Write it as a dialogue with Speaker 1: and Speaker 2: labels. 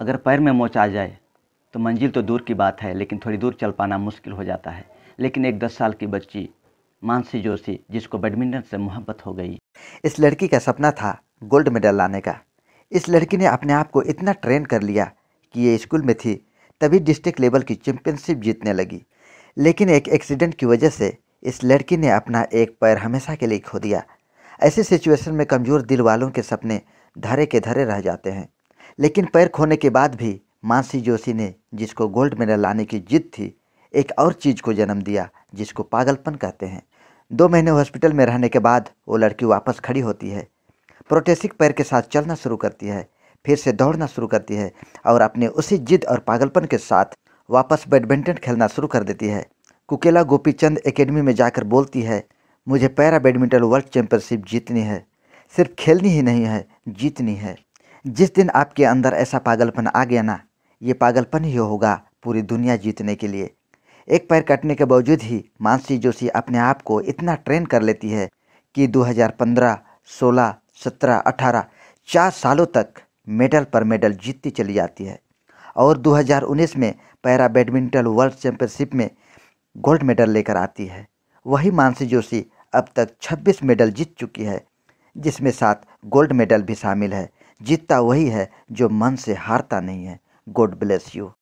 Speaker 1: अगर पैर में मोच आ जाए तो मंजिल तो दूर की बात है लेकिन थोड़ी दूर चल पाना मुश्किल हो जाता है लेकिन एक दस साल की बच्ची मानसी जोशी जिसको बैडमिंटन से मोहब्बत हो गई
Speaker 2: इस लड़की का सपना था गोल्ड मेडल लाने का इस लड़की ने अपने आप को इतना ट्रेन कर लिया कि ये स्कूल में थी तभी डिस्ट्रिक्ट लेवल की चैंपियनशिप जीतने लगी लेकिन एक एक्सीडेंट की वजह से इस लड़की ने अपना एक पैर हमेशा के लिए खो दिया ऐसे सिचुएशन में कमज़ोर दिल वालों के सपने धरे के धरे रह जाते हैं लेकिन पैर खोने के बाद भी मानसी जोशी ने जिसको गोल्ड मेडल लाने की जिद थी एक और चीज़ को जन्म दिया जिसको पागलपन कहते हैं दो महीने हॉस्पिटल में रहने के बाद वो लड़की वापस खड़ी होती है प्रोटेसिक पैर के साथ चलना शुरू करती है फिर से दौड़ना शुरू करती है और अपने उसी जिद और पागलपन के साथ वापस बैडमिंटन खेलना शुरू कर देती है कुकेला गोपी चंद एकेडमी में जाकर बोलती है मुझे पैरा बैडमिंटन वर्ल्ड चैंपियनशिप जीतनी है सिर्फ खेलनी ही नहीं है जीतनी है जिस दिन आपके अंदर ऐसा पागलपन आ गया ना ये पागलपन ही होगा पूरी दुनिया जीतने के लिए एक पैर कटने के बावजूद ही मानसी जोशी अपने आप को इतना ट्रेन कर लेती है कि 2015, 16, 17, 18 चार सालों तक मेडल पर मेडल जीतती चली जाती है और 2019 में पैरा बैडमिंटन वर्ल्ड चैंपियनशिप में गोल्ड मेडल लेकर आती है वही मानसी जोशी अब तक 26 मेडल जीत चुकी है जिसमें सात गोल्ड मेडल भी शामिल है जीतता वही है जो मन से हारता नहीं है गॉड ब्लेस यू